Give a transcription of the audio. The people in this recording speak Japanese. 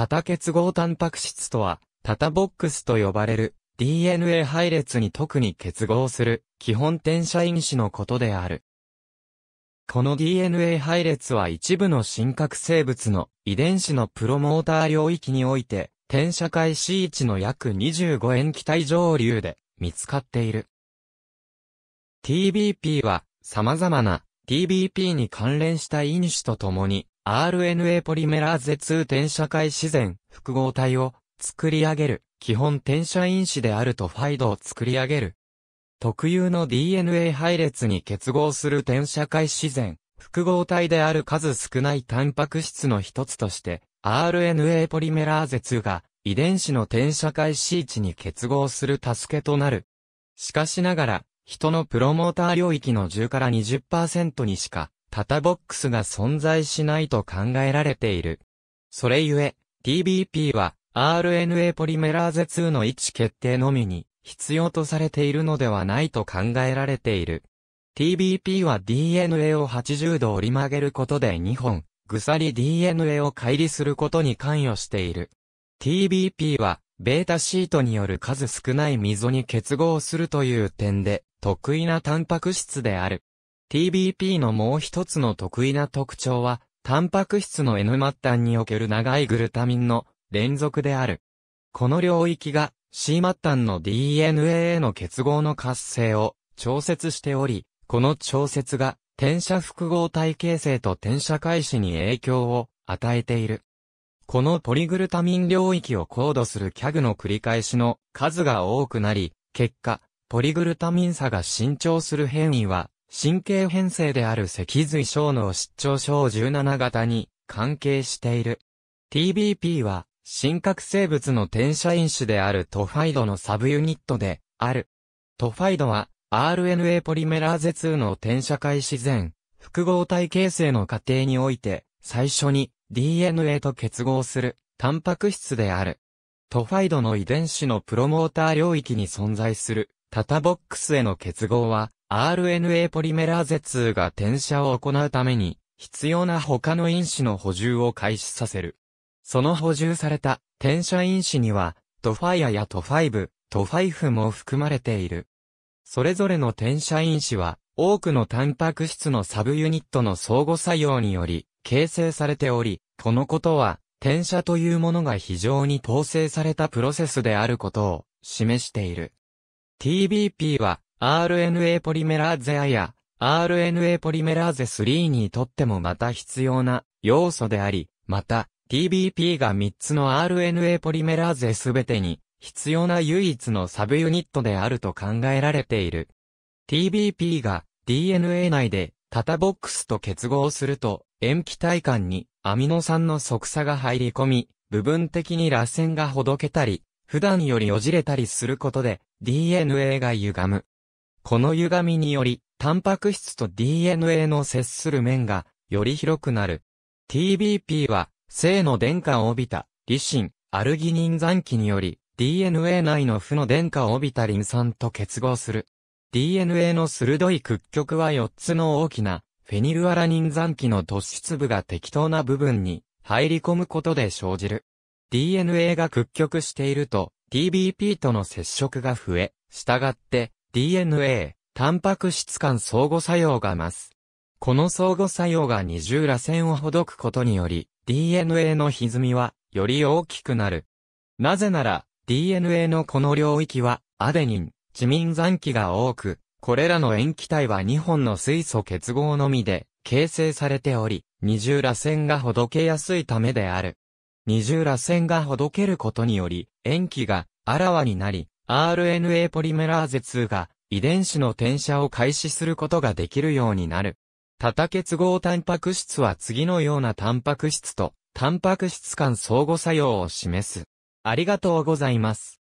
タタ結合タンパク質とは、タタボックスと呼ばれる DNA 配列に特に結合する基本転写因子のことである。この DNA 配列は一部の真核生物の遺伝子のプロモーター領域において、転写始 c 置の約25塩基体上流で見つかっている。TBP は様々な TBP に関連した因子とともに RNA ポリメラーゼ2転写解自然複合体を作り上げる、基本転写因子であるとファイドを作り上げる。特有の DNA 配列に結合する転写解自然複合体である数少ないタンパク質の一つとして、RNA ポリメラーゼ2が遺伝子の転写解 C 値に結合する助けとなる。しかしながら、人のプロモーター領域の10から20%にしかタタボックスが存在しないと考えられている。それゆえ、TBP は RNA ポリメラーゼ2の位置決定のみに必要とされているのではないと考えられている。TBP は DNA を80度折り曲げることで2本、り DNA を乖離することに関与している。TBP は、ベータシートによる数少ない溝に結合するという点で、得意なタンパク質である。TBP のもう一つの得意な特徴は、タンパク質の N 末端における長いグルタミンの連続である。この領域が C 末端の DNA への結合の活性を調節しており、この調節が転写複合体形成と転写開始に影響を与えている。このポリグルタミン領域を高度するキャグの繰り返しの数が多くなり、結果、ポリグルタミン差が伸長する変異は神経変性である脊髄小脳失調症17型に関係している。TBP は、真核生物の転写因子であるトファイドのサブユニットである。トファイドは、RNA ポリメラーゼ2の転写開始前、複合体形成の過程において、最初に DNA と結合する、タンパク質である。トファイドの遺伝子のプロモーター領域に存在する、タタボックスへの結合は、RNA ポリメラーゼ2が転写を行うために、必要な他の因子の補充を開始させる。その補充された転写因子には、トファイアやトファイブ、トファイフも含まれている。それぞれの転写因子は、多くのタンパク質のサブユニットの相互作用により、形成されており、このことは、転写というものが非常に統制されたプロセスであることを示している。TBP は RNA ポリメラーゼ I や RNA ポリメラーゼ3にとってもまた必要な要素であり、また TBP が3つの RNA ポリメラーゼすべてに必要な唯一のサブユニットであると考えられている。TBP が DNA 内でタタボックスと結合すると塩基体間にアミノ酸の即差が入り込み、部分的に螺旋がほどけたり、普段よりよじれたりすることで DNA が歪む。この歪みにより、タンパク質と DNA の接する面が、より広くなる。TBP は、性の電荷を帯びた、リシン、アルギニン残機により、DNA 内の負の電荷を帯びたリン酸と結合する。DNA の鋭い屈曲は4つの大きな、フェニルアラニン残機の突出部が適当な部分に入り込むことで生じる。DNA が屈曲していると、TBP との接触が増え、従って DNA、タンパク質間相互作用が増す。この相互作用が二重螺旋をほどくことにより、DNA の歪みは、より大きくなる。なぜなら、DNA のこの領域は、アデニン、チミン残機が多く、これらの塩基体は2本の水素結合のみで、形成されており、二重螺旋がほどけやすいためである。二重螺旋がほどけることにより、塩基があらわになり、RNA ポリメラーゼ2が遺伝子の転写を開始することができるようになる。多多結合タンパク質は次のようなタンパク質とタンパク質間相互作用を示す。ありがとうございます。